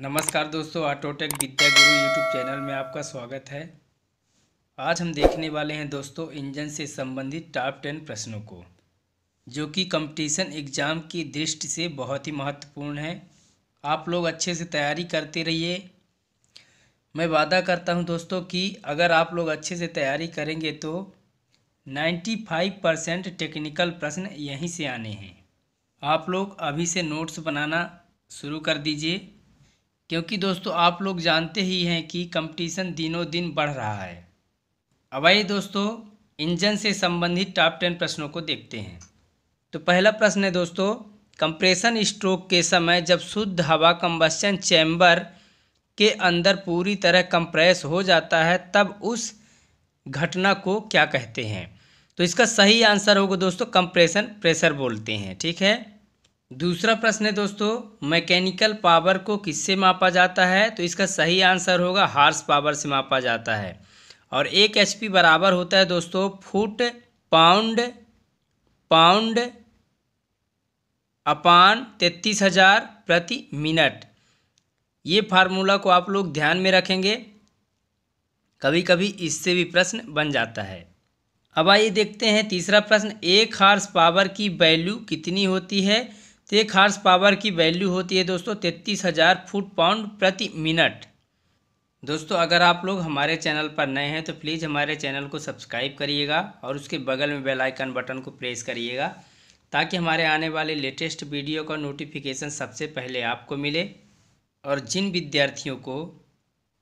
नमस्कार दोस्तों ऑटोटेक विद्या गुरु यूट्यूब चैनल में आपका स्वागत है आज हम देखने वाले हैं दोस्तों इंजन से संबंधित टॉप टेन प्रश्नों को जो कि कंपटीशन एग्ज़ाम की दृष्टि से बहुत ही महत्वपूर्ण है आप लोग अच्छे से तैयारी करते रहिए मैं वादा करता हूं दोस्तों कि अगर आप लोग अच्छे से तैयारी करेंगे तो नाइन्टी परसेंट टेक्निकल प्रश्न यहीं से आने हैं आप लोग अभी से नोट्स बनाना शुरू कर दीजिए क्योंकि दोस्तों आप लोग जानते ही हैं कि कंपटीशन दिनों दिन बढ़ रहा है अब आइए दोस्तों इंजन से संबंधित टॉप टेन प्रश्नों को देखते हैं तो पहला प्रश्न है दोस्तों कंप्रेशन स्ट्रोक के समय जब शुद्ध हवा कंबस्चन चैम्बर के अंदर पूरी तरह कंप्रेस हो जाता है तब उस घटना को क्या कहते हैं तो इसका सही आंसर होगा दोस्तों कंप्रेशन प्रेशर बोलते हैं ठीक है दूसरा प्रश्न है दोस्तों मैकेनिकल पावर को किससे मापा जाता है तो इसका सही आंसर होगा हार्स पावर से मापा जाता है और एक एच बराबर होता है दोस्तों फुट पाउंड पाउंड अपान तैतीस हज़ार प्रति मिनट ये फार्मूला को आप लोग ध्यान में रखेंगे कभी कभी इससे भी प्रश्न बन जाता है अब आइए देखते हैं तीसरा प्रश्न एक हार्स पावर की वैल्यू कितनी होती है तो एक हार्स पावर की वैल्यू होती है दोस्तों तैंतीस हज़ार फुट पाउंड प्रति मिनट दोस्तों अगर आप लोग हमारे चैनल पर नए हैं तो प्लीज़ हमारे चैनल को सब्सक्राइब करिएगा और उसके बगल में बेल आइकन बटन को प्रेस करिएगा ताकि हमारे आने वाले लेटेस्ट वीडियो का नोटिफिकेशन सबसे पहले आपको मिले और जिन विद्यार्थियों को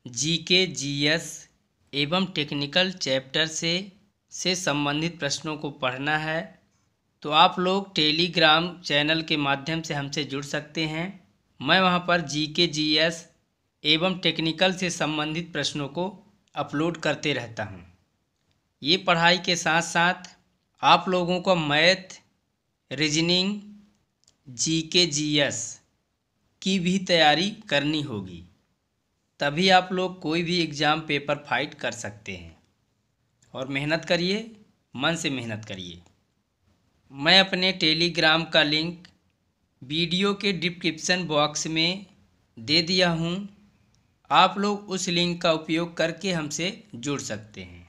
जी एस एवं टेक्निकल चैप्टर से से संबंधित प्रश्नों को पढ़ना है तो आप लोग टेलीग्राम चैनल के माध्यम से हमसे जुड़ सकते हैं मैं वहाँ पर जी के जी एस एवं टेक्निकल से संबंधित प्रश्नों को अपलोड करते रहता हूँ ये पढ़ाई के साथ साथ आप लोगों को मैथ रीजनिंग जी के जी एस की भी तैयारी करनी होगी तभी आप लोग कोई भी एग्ज़ाम पेपर फाइट कर सकते हैं और मेहनत करिए मन से मेहनत करिए मैं अपने टेलीग्राम का लिंक वीडियो के डिस्क्रिप्शन बॉक्स में दे दिया हूँ आप लोग उस लिंक का उपयोग करके हमसे जुड़ सकते हैं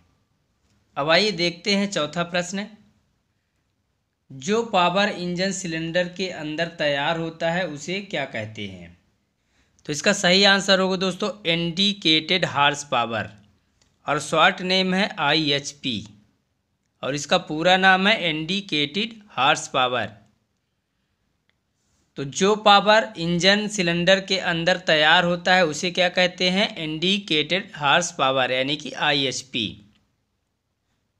अब आइए देखते हैं चौथा प्रश्न जो पावर इंजन सिलेंडर के अंदर तैयार होता है उसे क्या कहते हैं तो इसका सही आंसर होगा दोस्तों इंडिकेटेड हार्स पावर और शॉर्ट नेम है आई एच पी और इसका पूरा नाम है इंडिकेटेड हार्स पावर तो जो पावर इंजन सिलेंडर के अंदर तैयार होता है उसे क्या कहते हैं इंडिकेटेड हार्स पावर यानी कि आईएचपी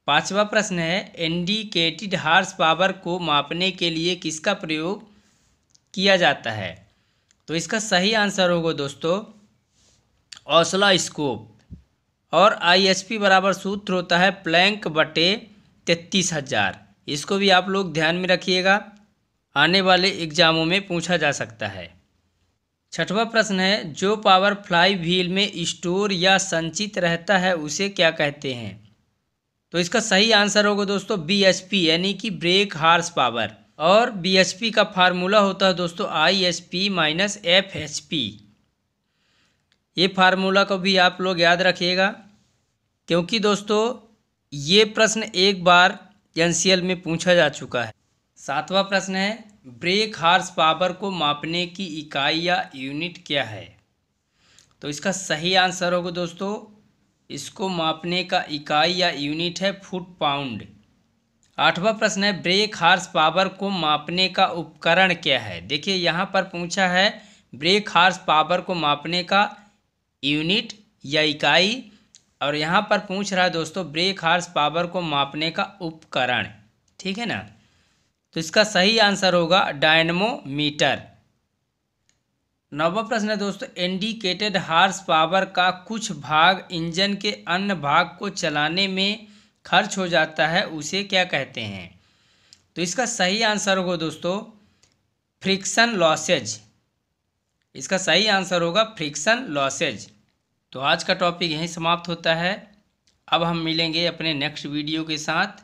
पांचवा प्रश्न है इंडिकेटेड हार्स पावर को मापने के लिए किसका प्रयोग किया जाता है तो इसका सही आंसर होगा दोस्तों ओसला स्कोप और आईएचपी बराबर सूत्र होता है प्लैंक बटे तैतीस हज़ार इसको भी आप लोग ध्यान में रखिएगा आने वाले एग्जामों में पूछा जा सकता है छठवा प्रश्न है जो पावर फ्लाई व्हील में स्टोर या संचित रहता है उसे क्या कहते हैं तो इसका सही आंसर होगा दोस्तों बी यानी कि ब्रेक हार्स पावर और बी का फार्मूला होता है दोस्तों I S P minus F H P ये फार्मूला को भी आप लोग याद रखिएगा क्योंकि दोस्तों ये प्रश्न एक बार एन में पूछा जा चुका है सातवां प्रश्न है ब्रेक हार्स पावर को मापने की इकाई या यूनिट क्या है तो इसका सही आंसर होगा दोस्तों इसको मापने का इकाई या यूनिट है फुट पाउंड आठवां प्रश्न है ब्रेक हार्स पावर को मापने का उपकरण क्या है देखिए यहाँ पर पूछा है ब्रेक हार्स पावर को मापने का यूनिट या इकाई और यहाँ पर पूछ रहा है दोस्तों ब्रेक हार्स पावर को मापने का उपकरण ठीक है ना तो इसका सही आंसर होगा डायनमोमीटर नौवा प्रश्न है दोस्तों इंडिकेटेड हार्स पावर का कुछ भाग इंजन के अन्य भाग को चलाने में खर्च हो जाता है उसे क्या कहते हैं तो इसका सही आंसर होगा दोस्तों फ्रिक्शन लॉसेज इसका सही आंसर होगा फ्रिक्शन लॉसेज तो आज का टॉपिक यहीं समाप्त होता है अब हम मिलेंगे अपने नेक्स्ट वीडियो के साथ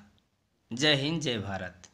जय हिंद जय भारत